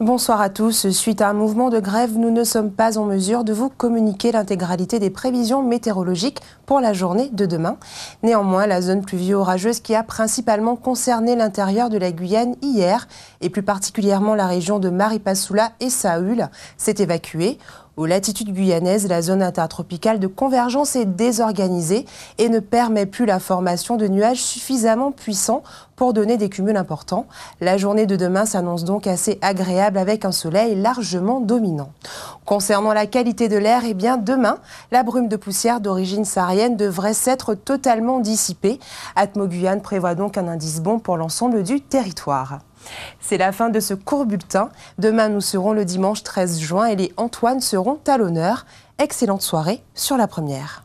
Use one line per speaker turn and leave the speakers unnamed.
Bonsoir à tous. Suite à un mouvement de grève, nous ne sommes pas en mesure de vous communiquer l'intégralité des prévisions météorologiques pour la journée de demain. Néanmoins, la zone pluvie orageuse qui a principalement concerné l'intérieur de la Guyane hier, et plus particulièrement la région de Maripasoula et Saül, s'est évacuée. Aux latitudes guyanaises, la zone intertropicale de convergence est désorganisée et ne permet plus la formation de nuages suffisamment puissants pour donner des cumuls importants. La journée de demain s'annonce donc assez agréable avec un soleil largement dominant. Concernant la qualité de l'air, eh bien demain, la brume de poussière d'origine saharienne devrait s'être totalement dissipée. Atmoguyane prévoit donc un indice bon pour l'ensemble du territoire. C'est la fin de ce court bulletin. Demain, nous serons le dimanche 13 juin et les Antoine seront à l'honneur. Excellente soirée sur la première.